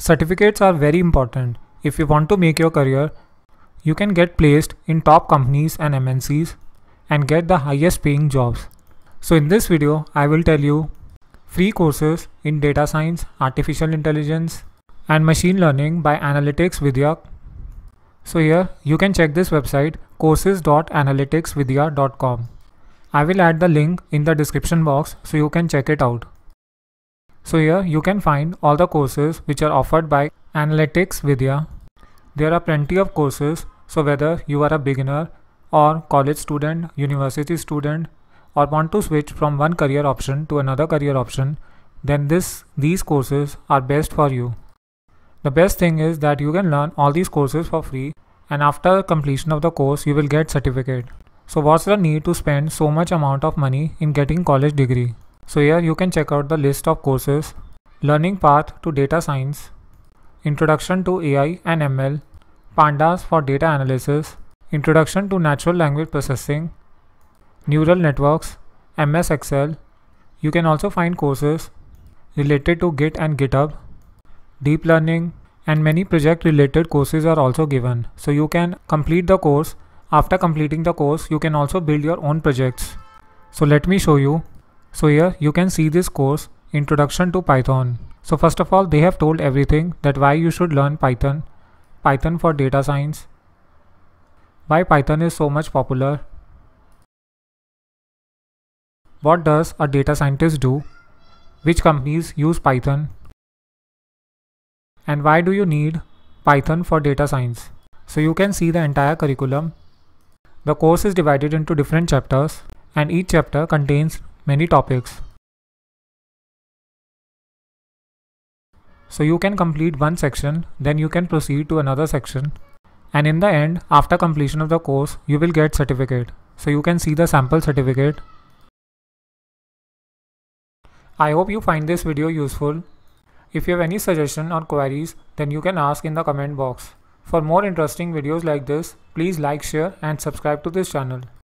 Certificates are very important. If you want to make your career, you can get placed in top companies and MNCs and get the highest paying jobs. So in this video, I will tell you free courses in data science, artificial intelligence and machine learning by Analytics Vidya. So here you can check this website courses.analyticsvidya.com. I will add the link in the description box so you can check it out. So here you can find all the courses which are offered by Analytics Vidya. There are plenty of courses so whether you are a beginner or college student, university student or want to switch from one career option to another career option then this these courses are best for you. The best thing is that you can learn all these courses for free and after completion of the course you will get certificate. So what's the need to spend so much amount of money in getting college degree? So here you can check out the list of courses, learning path to data science, introduction to AI and ML, pandas for data analysis, introduction to natural language processing, neural networks, MS Excel. You can also find courses related to Git and GitHub, deep learning, and many project related courses are also given. So you can complete the course. After completing the course, you can also build your own projects. So let me show you. So here you can see this course Introduction to Python. So first of all they have told everything that why you should learn Python, Python for data science, why Python is so much popular, what does a data scientist do, which companies use Python, and why do you need Python for data science. So you can see the entire curriculum. The course is divided into different chapters and each chapter contains many topics. So you can complete one section, then you can proceed to another section. And in the end, after completion of the course, you will get certificate. So you can see the sample certificate. I hope you find this video useful. If you have any suggestion or queries, then you can ask in the comment box. For more interesting videos like this, please like, share and subscribe to this channel.